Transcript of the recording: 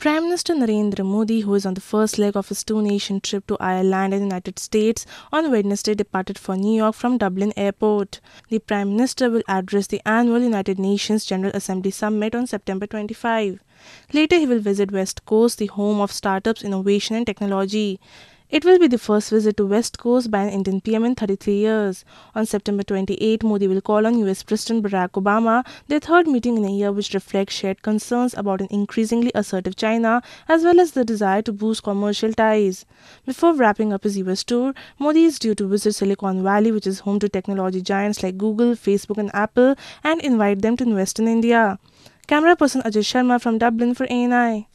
Prime Minister Narendra Modi, who is on the first leg of his two nation trip to Ireland and the United States, on Wednesday departed for New York from Dublin Airport. The Prime Minister will address the annual United Nations General Assembly Summit on September 25. Later, he will visit West Coast, the home of startups, innovation, and technology. It will be the first visit to West Coast by an Indian PM in 33 years. On September 28, Modi will call on US President Barack Obama, their third meeting in a year which reflects shared concerns about an increasingly assertive China as well as the desire to boost commercial ties. Before wrapping up his US tour, Modi is due to visit Silicon Valley, which is home to technology giants like Google, Facebook, and Apple, and invite them to invest in India. Camera person Ajay Sharma from Dublin for ANI.